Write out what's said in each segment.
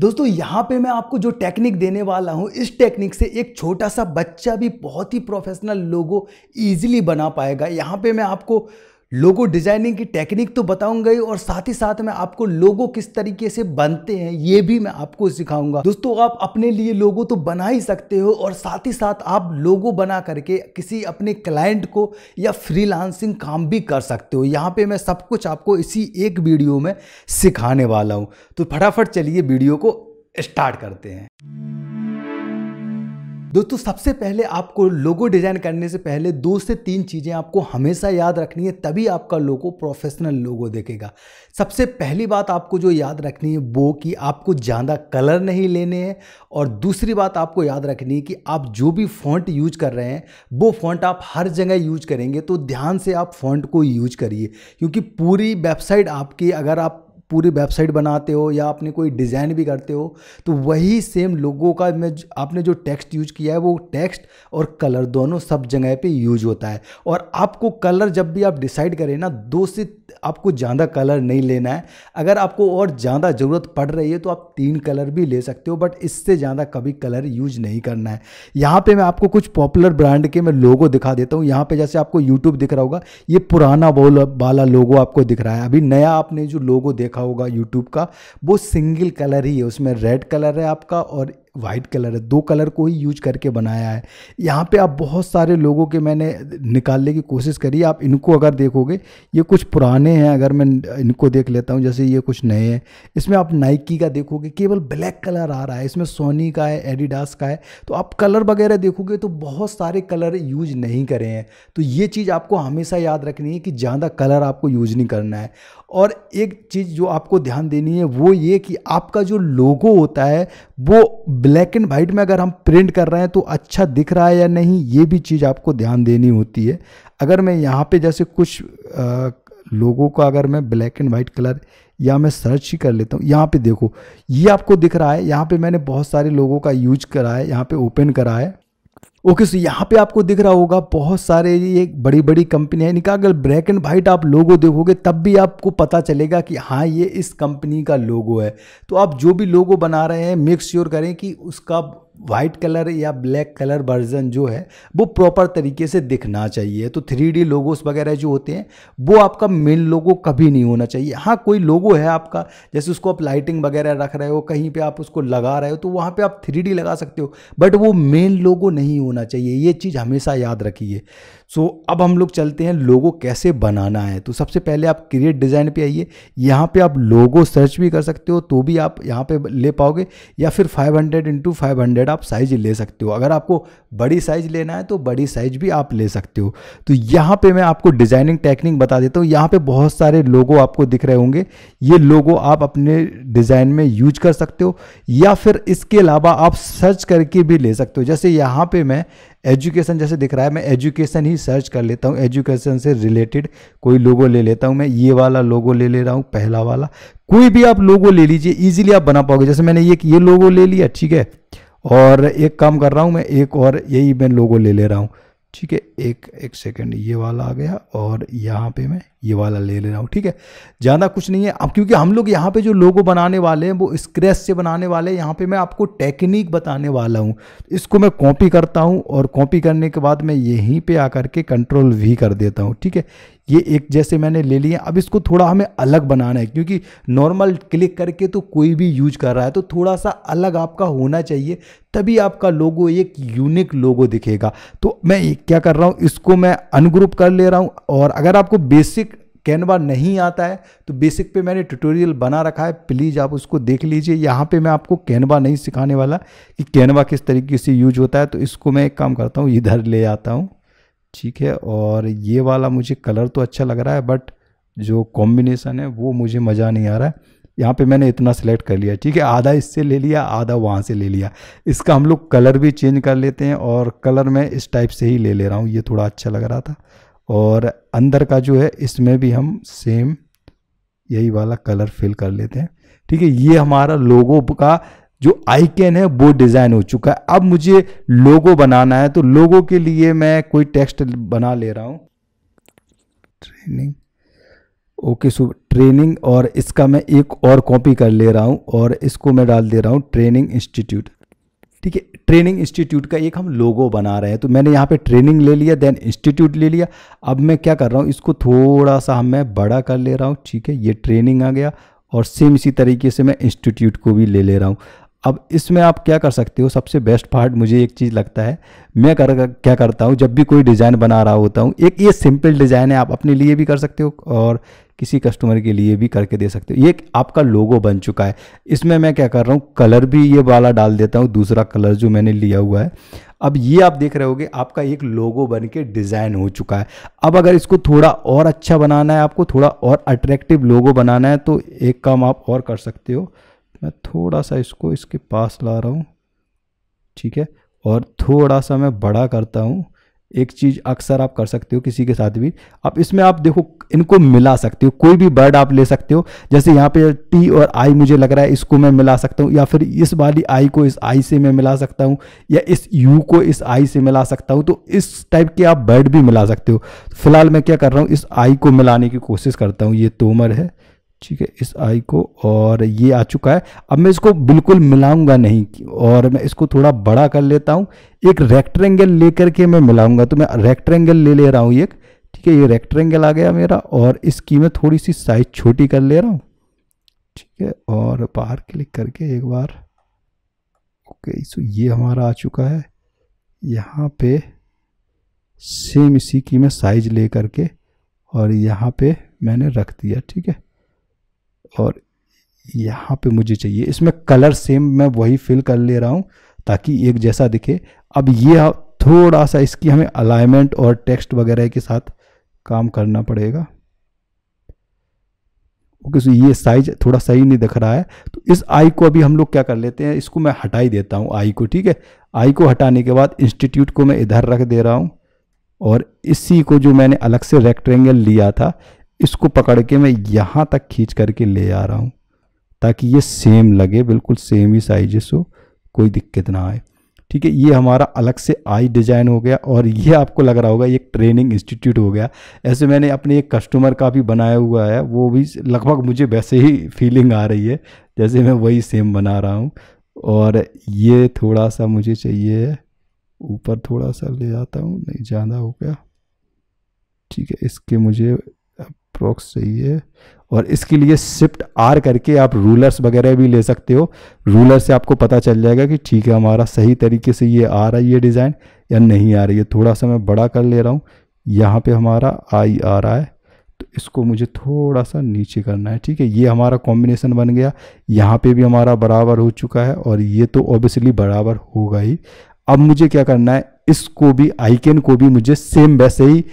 दोस्तों यहाँ पे मैं आपको जो टेक्निक देने वाला हूँ इस टेक्निक से एक छोटा सा बच्चा भी बहुत ही प्रोफेशनल लोगो ईजिली बना पाएगा यहाँ पे मैं आपको लोगो डिजाइनिंग की टेक्निक तो बताऊंगा ही और साथ ही साथ मैं आपको लोगो किस तरीके से बनते हैं ये भी मैं आपको सिखाऊंगा दोस्तों आप अपने लिए लोगो तो बना ही सकते हो और साथ ही साथ आप लोगो बना करके किसी अपने क्लाइंट को या फ्रीलांसिंग काम भी कर सकते हो यहाँ पे मैं सब कुछ आपको इसी एक वीडियो में सिखाने वाला हूँ तो फटाफट चलिए वीडियो को स्टार्ट करते हैं दोस्तों सबसे पहले आपको लोगो डिजाइन करने से पहले दो से तीन चीजें आपको हमेशा याद रखनी है तभी आपका लोगो प्रोफेशनल लोगो देखेगा सबसे पहली बात आपको जो याद रखनी है वो कि आपको ज़्यादा कलर नहीं लेने हैं और दूसरी बात आपको याद रखनी है कि आप जो भी फॉन्ट यूज कर रहे हैं वो फॉन्ट आप हर जगह यूज करेंगे तो ध्यान से आप फॉन्ट को यूज करिए क्योंकि पूरी वेबसाइट आपकी अगर आप पूरी वेबसाइट बनाते हो या आपने कोई डिज़ाइन भी करते हो तो वही सेम लोगों का मैं आपने जो टेक्स्ट यूज किया है वो टेक्स्ट और कलर दोनों सब जगह पे यूज होता है और आपको कलर जब भी आप डिसाइड करें ना दो से आपको ज़्यादा कलर नहीं लेना है अगर आपको और ज़्यादा ज़रूरत पड़ रही है तो आप तीन कलर भी ले सकते हो बट इससे ज़्यादा कभी कलर यूज नहीं करना है यहाँ पर मैं आपको कुछ पॉपुलर ब्रांड के मैं लोगो दिखा देता हूँ यहाँ पर जैसे आपको यूट्यूब दिख रहा होगा ये पुराना वाला लोगो आपको दिख रहा है अभी नया आपने जो लोगो देखा होगा यूट्यूब का वो सिंगल कलर ही है उसमें रेड कलर है आपका और वाइट कलर है दो कलर को ही यूज करके बनाया है यहाँ पे आप बहुत सारे लोगों के मैंने निकालने की कोशिश करी आप इनको अगर देखोगे ये कुछ पुराने हैं अगर मैं इनको देख लेता हूँ जैसे ये कुछ नए हैं इसमें आप नाइकी का देखोगे केवल ब्लैक कलर आ रहा है इसमें सोनी का है एडिडास का है तो आप कलर वगैरह देखोगे तो बहुत सारे कलर यूज नहीं करे हैं तो ये चीज़ आपको हमेशा याद रखनी है कि ज़्यादा कलर आपको यूज नहीं करना है और एक चीज़ जो आपको ध्यान देनी है वो ये कि आपका जो लोगो होता है वो ब्लैक एंड वाइट में अगर हम प्रिंट कर रहे हैं तो अच्छा दिख रहा है या नहीं ये भी चीज़ आपको ध्यान देनी होती है अगर मैं यहाँ पे जैसे कुछ आ, लोगों का अगर मैं ब्लैक एंड वाइट कलर या मैं सर्च ही कर लेता हूँ यहाँ पे देखो ये आपको दिख रहा है यहाँ पे मैंने बहुत सारे लोगों का यूज करा है यहाँ पे ओपन करा है ओके सो यहाँ पे आपको दिख रहा होगा बहुत सारे ये बड़ी बड़ी कंपनी है इनका अगर ब्लैक एंड वाइट आप लोगो देखोगे तब भी आपको पता चलेगा कि हाँ ये इस कंपनी का लोगो है तो आप जो भी लोगो बना रहे हैं मेक श्योर करें कि उसका वाइट कलर या ब्लैक कलर वर्जन जो है वो प्रॉपर तरीके से दिखना चाहिए तो थ्री डी लोगोस वगैरह जो होते हैं वो आपका मेन लोगो कभी नहीं होना चाहिए हाँ कोई लोगो है आपका जैसे उसको आप लाइटिंग वगैरह रख रहे हो कहीं पे आप उसको लगा रहे हो तो वहाँ पे आप थ्री लगा सकते हो बट वो मेन लोगो नहीं होना चाहिए ये चीज़ हमेशा याद रखिए सो so, अब हम लोग चलते हैं लोगो कैसे बनाना है तो सबसे पहले आप क्रिएट डिज़ाइन पे आइए यहाँ पे आप लोगो सर्च भी कर सकते हो तो भी आप यहाँ पे ले पाओगे या फिर 500 हंड्रेड इंटू फाइव आप साइज ले सकते हो अगर आपको बड़ी साइज लेना है तो बड़ी साइज भी आप ले सकते हो तो यहाँ पर मैं आपको डिज़ाइनिंग टेक्निक बता देता हूँ यहाँ पर बहुत सारे लोगो आपको दिख रहे होंगे ये लोगो आप अपने डिज़ाइन में यूज कर सकते हो या फिर इसके अलावा आप सर्च करके भी ले सकते हो जैसे यहाँ पर मैं मैं एजुकेशन जैसे दिख रहा है मैं एजुकेशन ही सर्च कर लेता हूँ एजुकेशन से रिलेटेड कोई लोगो ले लेता हूँ मैं ये वाला लोगो ले ले रहा हूँ पहला वाला कोई भी आप लोगो ले लीजिए ईजिली आप बना पाओगे जैसे मैंने ये ये लोगो ले लिया ठीक है और एक काम कर रहा हूँ मैं एक और यही मैं लोगो ले ले रहा हूँ ठीक है एक एक सेकंड ये वाला आ गया और यहाँ पे मैं ये वाला ले ले रहा हूँ ठीक है ज़्यादा कुछ नहीं है अब क्योंकि हम लोग यहाँ पे जो लोगो बनाने वाले हैं वो स्क्रैच से बनाने वाले हैं यहाँ पे मैं आपको टेक्निक बताने वाला हूँ इसको मैं कॉपी करता हूँ और कॉपी करने के बाद मैं यहीं पे आकर के कंट्रोल वी कर देता हूँ ठीक है ये एक जैसे मैंने ले लिया अब इसको थोड़ा हमें अलग बनाना है क्योंकि नॉर्मल क्लिक करके तो कोई भी यूज कर रहा है तो थोड़ा सा अलग आपका होना चाहिए तभी आपका लोगो एक यूनिक लोगो दिखेगा तो मैं क्या कर रहा हूँ इसको मैं अनग्रुप कर ले रहा हूँ और अगर आपको बेसिक कैनवा नहीं आता है तो बेसिक पे मैंने ट्यूटोरियल बना रखा है प्लीज़ आप उसको देख लीजिए यहाँ पे मैं आपको कैनवा नहीं सिखाने वाला कि कैनवा किस तरीके से यूज होता है तो इसको मैं एक काम करता हूँ इधर ले आता हूँ ठीक है और ये वाला मुझे कलर तो अच्छा लग रहा है बट जो कॉम्बिनेसन है वो मुझे मज़ा नहीं आ रहा है यहाँ पे मैंने इतना सेलेक्ट कर लिया ठीक है आधा इससे ले लिया आधा वहाँ से ले लिया इसका हम लोग कलर भी चेंज कर लेते हैं और कलर मैं इस टाइप से ही ले ले रहा हूँ ये थोड़ा अच्छा लग रहा था और अंदर का जो है इसमें भी हम सेम यही वाला कलर फिल कर लेते हैं ठीक है ये हमारा लोगों का जो आइकन है वो डिज़ाइन हो चुका है अब मुझे लोगो बनाना है तो लोगो के लिए मैं कोई टेक्स्ट बना ले रहा हूँ ट्रेनिंग ओके सो ट्रेनिंग और इसका मैं एक और कॉपी कर ले रहा हूँ और इसको मैं डाल दे रहा हूँ ट्रेनिंग इंस्टीट्यूट ठीक है ट्रेनिंग इंस्टीट्यूट का एक हम लोगो बना रहे हैं तो मैंने यहाँ पे ट्रेनिंग ले लिया देन इंस्टीट्यूट ले लिया अब मैं क्या कर रहा हूँ इसको थोड़ा सा मैं बड़ा कर ले रहा हूँ ठीक है ये ट्रेनिंग आ गया और सेम इसी तरीके से मैं इंस्टीट्यूट को भी ले ले रहा हूँ अब इसमें आप क्या कर सकते हो सबसे बेस्ट पार्ट मुझे एक चीज़ लगता है मैं कर क्या करता हूँ जब भी कोई डिज़ाइन बना रहा होता हूँ एक ये सिंपल डिज़ाइन है आप अपने लिए भी कर सकते हो और किसी कस्टमर के लिए भी करके दे सकते हो ये आपका लोगो बन चुका है इसमें मैं क्या कर रहा हूँ कलर भी ये वाला डाल देता हूँ दूसरा कलर जो मैंने लिया हुआ है अब ये आप देख रहे होगे आपका एक लोगो बन के डिज़ाइन हो चुका है अब अगर इसको थोड़ा और अच्छा बनाना है आपको थोड़ा और अट्रैक्टिव लोगो बनाना है तो एक काम आप और कर सकते हो मैं थोड़ा सा इसको इसके पास ला रहा हूँ ठीक है और थोड़ा सा मैं बड़ा करता हूँ एक चीज़ अक्सर आप कर सकते हो किसी के साथ भी अब इसमें आप देखो इनको मिला सकते हो कोई भी बर्ड आप ले सकते हो जैसे यहाँ पे टी और आई मुझे लग रहा है इसको मैं मिला सकता हूँ या फिर इस वाली आई को इस आई से मैं मिला सकता हूँ या इस यू को इस आई से मिला सकता हूँ तो इस टाइप के आप बर्ड भी मिला सकते हो फिलहाल मैं क्या कर रहा हूँ इस आई को मिलाने की कोशिश करता हूँ ये तोमर है ठीक है इस आई को और ये आ चुका है अब मैं इसको बिल्कुल मिलाऊंगा नहीं और मैं इसको थोड़ा बड़ा कर लेता हूँ एक रेक्टेंगल लेकर के मैं मिलाऊंगा तो मैं रेक्टेंगल ले ले रहा हूँ एक ठीक है ये रेक्टेंगल आ गया मेरा और इसकी मैं थोड़ी सी साइज छोटी कर ले रहा हूँ ठीक है और बाहर क्लिक करके एक बार ओके सो ये हमारा आ चुका है यहाँ पे सेम इसी की मैं साइज ले करके और यहाँ पे मैंने रख दिया ठीक है और यहाँ पे मुझे चाहिए इसमें कलर सेम मैं वही फिल कर ले रहा हूँ ताकि एक जैसा दिखे अब ये थोड़ा सा इसकी हमें अलाइनमेंट और टेक्स्ट वगैरह के साथ काम करना पड़ेगा ओके सो ये साइज थोड़ा सही नहीं दिख रहा है तो इस आई को अभी हम लोग क्या कर लेते हैं इसको मैं हटाई देता हूँ आई को ठीक है आई को हटाने के बाद इंस्टीट्यूट को मैं इधर रख दे रहा हूँ और इसी को जो मैंने अलग से रेक्टेंगल लिया था इसको पकड़ के मैं यहाँ तक खींच करके ले आ रहा हूँ ताकि ये सेम लगे बिल्कुल सेम ही साइजेस हो कोई दिक्कत ना आए ठीक है ये हमारा अलग से आई डिज़ाइन हो गया और ये आपको लग रहा होगा ये ट्रेनिंग इंस्टीट्यूट हो गया ऐसे मैंने अपने एक कस्टमर का भी बनाया हुआ है वो भी लगभग मुझे वैसे ही फीलिंग आ रही है जैसे मैं वही सेम बना रहा हूँ और ये थोड़ा सा मुझे चाहिए ऊपर थोड़ा सा ले जाता हूँ नहीं ज़्यादा हो गया ठीक है इसके मुझे अप्रोक्स चाहिए और इसके लिए शिफ्ट आर करके आप रूलर्स वगैरह भी ले सकते हो रूलर से आपको पता चल जाएगा कि ठीक है हमारा सही तरीके से ये आ रहा है ये डिज़ाइन या नहीं आ रही है थोड़ा सा मैं बड़ा कर ले रहा हूँ यहाँ पे हमारा आई आ रहा है तो इसको मुझे थोड़ा सा नीचे करना है ठीक है ये हमारा कॉम्बिनेशन बन गया यहाँ पे भी हमारा बराबर हो चुका है और ये तो ऑब्वियसली बराबर होगा ही अब मुझे क्या करना है इसको भी आइकन को भी मुझे सेम वैसे ही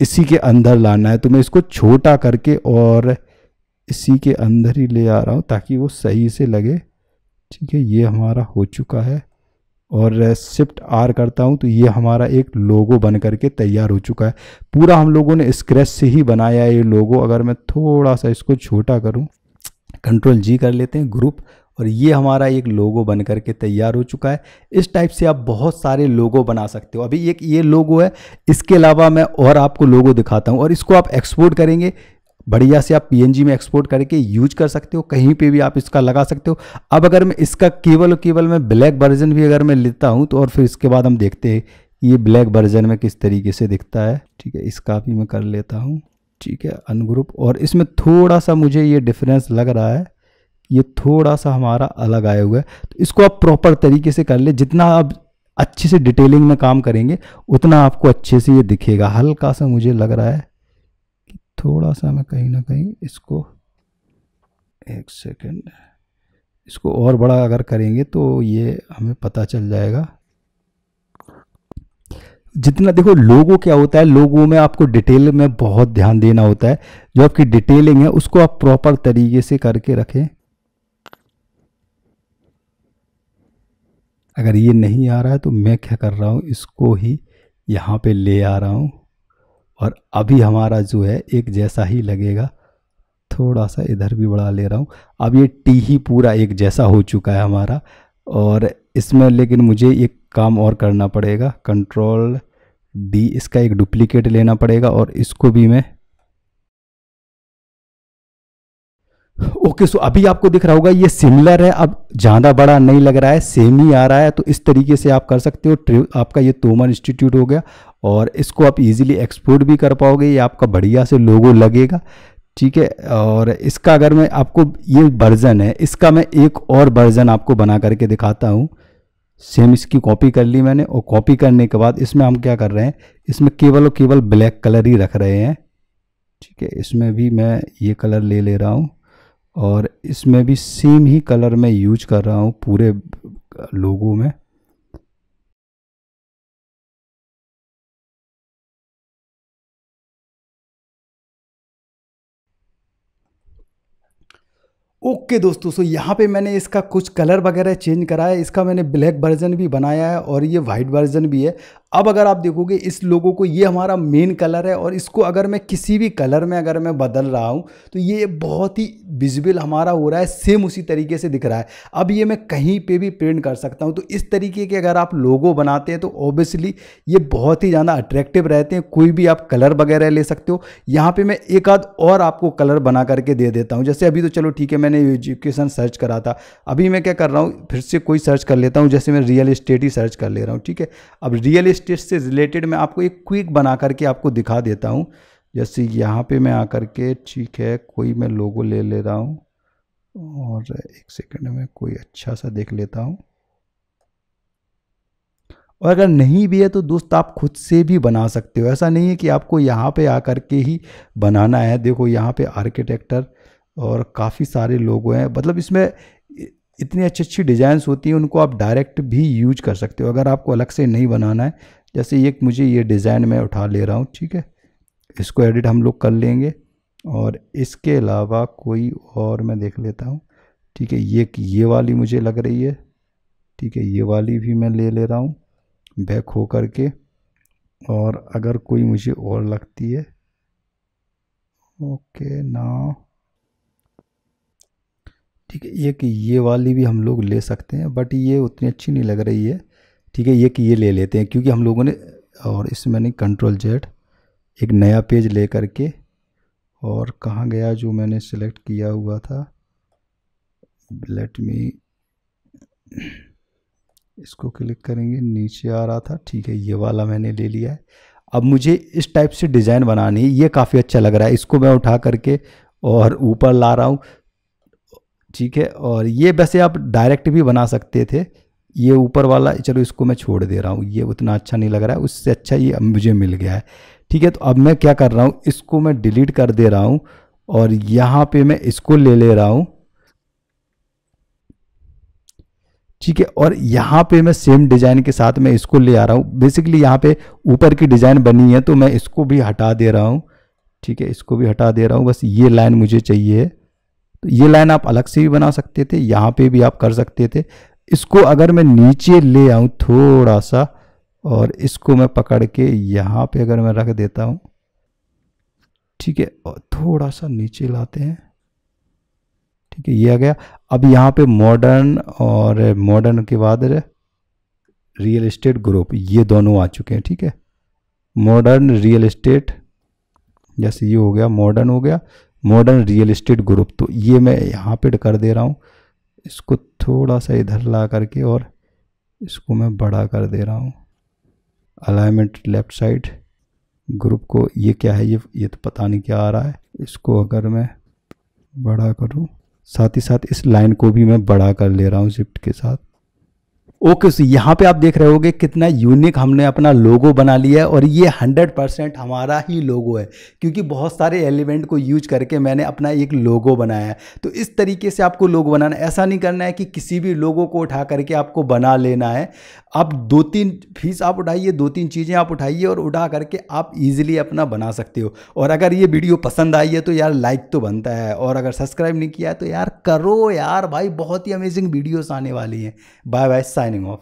इसी के अंदर लाना है तो मैं इसको छोटा करके और इसी के अंदर ही ले आ रहा हूँ ताकि वो सही से लगे ठीक है ये हमारा हो चुका है और शिफ्ट आर करता हूँ तो ये हमारा एक लोगो बन करके तैयार हो चुका है पूरा हम लोगों ने स्क्रैच से ही बनाया है ये लोगो अगर मैं थोड़ा सा इसको छोटा करूँ कंट्रोल जी कर लेते हैं ग्रुप और ये हमारा एक लोगो बन करके तैयार हो चुका है इस टाइप से आप बहुत सारे लोगो बना सकते हो अभी एक ये लोगो है इसके अलावा मैं और आपको लोगो दिखाता हूँ और इसको आप एक्सपोर्ट करेंगे बढ़िया से आप पी में एक्सपोर्ट करके यूज कर सकते हो कहीं पे भी आप इसका लगा सकते हो अब अगर मैं इसका केवल केवल मैं ब्लैक वर्जन भी अगर मैं लेता हूँ तो और फिर इसके बाद हम देखते हैं ये ब्लैक वर्जन में किस तरीके से दिखता है ठीक है इसका भी मैं कर लेता हूँ ठीक है अनग्रुप और इसमें थोड़ा सा मुझे ये डिफरेंस लग रहा है ये थोड़ा सा हमारा अलग आया हुआ है तो इसको आप प्रॉपर तरीके से कर ले जितना आप अच्छे से डिटेलिंग में काम करेंगे उतना आपको अच्छे से ये दिखेगा हल्का सा मुझे लग रहा है कि थोड़ा सा मैं कहीं ना कहीं इसको एक सेकेंड इसको और बड़ा अगर करेंगे तो ये हमें पता चल जाएगा जितना देखो लोगो क्या होता है लोगों में आपको डिटेल में बहुत ध्यान देना होता है जो आपकी डिटेलिंग है उसको आप प्रॉपर तरीके से करके रखें अगर ये नहीं आ रहा है तो मैं क्या कर रहा हूँ इसको ही यहाँ पे ले आ रहा हूँ और अभी हमारा जो है एक जैसा ही लगेगा थोड़ा सा इधर भी बढ़ा ले रहा हूँ अब ये टी ही पूरा एक जैसा हो चुका है हमारा और इसमें लेकिन मुझे एक काम और करना पड़ेगा कंट्रोल डी इसका एक डुप्लीकेट लेना पड़ेगा और इसको भी मैं ओके सो अभी आपको दिख रहा होगा ये सिमिलर है अब ज़्यादा बड़ा नहीं लग रहा है सेम ही आ रहा है तो इस तरीके से आप कर सकते हो आपका ये तोमर इंस्टीट्यूट हो गया और इसको आप इजीली एक्सपोर्ट भी कर पाओगे ये आपका बढ़िया से लोगो लगेगा ठीक है और इसका अगर मैं आपको ये वर्ज़न है इसका मैं एक और वर्ज़न आपको बना करके दिखाता हूँ सेम इसकी कॉपी कर ली मैंने और कॉपी करने के बाद इसमें हम क्या कर रहे हैं इसमें केवल और केवल ब्लैक कलर ही रख रहे हैं ठीक है इसमें भी मैं ये कलर ले ले रहा हूँ और इसमें भी सेम ही कलर मैं यूज कर रहा हूँ पूरे लोगों में ओके okay दोस्तों सो यहाँ पे मैंने इसका कुछ कलर वगैरह चेंज करा है इसका मैंने ब्लैक वर्जन भी बनाया है और ये वाइट वर्जन भी है अब अगर आप देखोगे इस लोगों को ये हमारा मेन कलर है और इसको अगर मैं किसी भी कलर में अगर मैं बदल रहा हूँ तो ये बहुत ही विजिबल हमारा हो रहा है सेम उसी तरीके से दिख रहा है अब ये मैं कहीं पर भी प्रिंट कर सकता हूँ तो इस तरीके के अगर आप लोगो बनाते हैं तो ऑब्वियसली ये बहुत ही ज़्यादा अट्रैक्टिव रहते हैं कोई भी आप कलर वगैरह ले सकते हो यहाँ पर मैं एक आध और आपको कलर बना करके दे देता हूँ जैसे अभी तो चलो ठीक है मैंने एजुकेशन सर्च करा था अभी मैं क्या कर रहा हूँ फिर से कोई सर्च कर लेता हूँ जैसे मैं रियल इस्टेट ही सर्च कर ले रहा हूँ ठीक है अब रियल इस्टेट से रिलेटेड मैं आपको एक क्विक बना करके आपको दिखा देता हूँ जैसे यहाँ पे मैं आकर के ठीक है कोई मैं लोगो ले ले रहा हूँ और एक सेकेंड में कोई अच्छा सा देख लेता हूँ और अगर नहीं भी है तो दोस्त आप खुद से भी बना सकते हो ऐसा नहीं है कि आपको यहाँ पे आकर के ही बनाना है देखो यहाँ पे आर्किटेक्टर और काफ़ी सारे लोग हैं मतलब इसमें इतनी अच्छी अच्छी डिज़ाइंस होती हैं उनको आप डायरेक्ट भी यूज कर सकते हो अगर आपको अलग से नहीं बनाना है जैसे एक मुझे ये डिज़ाइन मैं उठा ले रहा हूँ ठीक है इसको एडिट हम लोग कर लेंगे और इसके अलावा कोई और मैं देख लेता हूँ ठीक है ये ये वाली मुझे लग रही है ठीक है ये वाली भी मैं ले ले रहा हूँ बैक हो कर के और अगर कोई मुझे और लगती है ओके ना ठीक है एक ये वाली भी हम लोग ले सकते हैं बट ये उतनी अच्छी नहीं लग रही है ठीक है एक ये ले लेते हैं क्योंकि हम लोगों ने और इसमें मैंने कंट्रोल जेड एक नया पेज ले करके और कहाँ गया जो मैंने सेलेक्ट किया हुआ था लेट मी इसको क्लिक करेंगे नीचे आ रहा था ठीक है ये वाला मैंने ले लिया है अब मुझे इस टाइप से डिज़ाइन बनानी है ये काफ़ी अच्छा लग रहा है इसको मैं उठा करके और ऊपर ला रहा हूँ ठीक है और ये वैसे आप डायरेक्ट भी बना सकते थे ये ऊपर वाला चलो इसको मैं छोड़ दे रहा हूँ ये उतना अच्छा नहीं लग रहा है उससे अच्छा ये मुझे मिल गया है ठीक है तो अब मैं क्या कर रहा हूँ इसको मैं डिलीट कर दे रहा हूँ और यहाँ पे मैं इसको ले ले रहा हूँ ठीक है और यहाँ पे मैं सेम डिज़ाइन के साथ मैं इसको ले आ रहा हूँ बेसिकली यहाँ पे ऊपर की डिज़ाइन बनी है तो मैं इसको भी हटा दे रहा हूँ ठीक है इसको भी हटा दे रहा हूँ बस ये लाइन मुझे चाहिए है तो ये लाइन आप अलग से भी बना सकते थे यहाँ पे भी आप कर सकते थे इसको अगर मैं नीचे ले आऊँ थोड़ा सा और इसको मैं पकड़ के यहाँ पे अगर मैं रख देता हूँ ठीक है और थोड़ा सा नीचे लाते हैं ठीक है ये आ गया अब यहाँ पे मॉडर्न और मॉडर्न के बाद रियल इस्टेट ग्रुप ये दोनों आ चुके हैं ठीक है मॉडर्न रियल इस्टेट जैसे ये हो गया मॉडर्न हो गया मॉडर्न रियल इस्टेट ग्रुप तो ये मैं यहाँ पे कर दे रहा हूँ इसको थोड़ा सा इधर ला करके और इसको मैं बड़ा कर दे रहा हूँ अलाइनमेंट लेफ्ट साइड ग्रुप को ये क्या है ये ये तो पता नहीं क्या आ रहा है इसको अगर मैं बड़ा करूँ साथ ही साथ इस लाइन को भी मैं बड़ा कर ले रहा हूँ शिफ्ट के साथ ओके सो यहाँ पे आप देख रहे होगे कितना यूनिक हमने अपना लोगो बना लिया है और ये 100 परसेंट हमारा ही लोगो है क्योंकि बहुत सारे एलिमेंट को यूज करके मैंने अपना एक लोगो बनाया है तो इस तरीके से आपको लोगो बनाना ऐसा नहीं करना है कि किसी भी लोगो को उठा करके आपको बना लेना है आप दो तीन फीस आप उठाइए दो तीन चीज़ें आप उठाइए और उठा करके आप ईजिली अपना बना सकते हो और अगर ये वीडियो पसंद आई है तो यार लाइक तो बनता है और अगर सब्सक्राइब नहीं किया है तो यार करो यार भाई बहुत ही अमेजिंग वीडियोस आने वाली हैं bye bye sign signing off.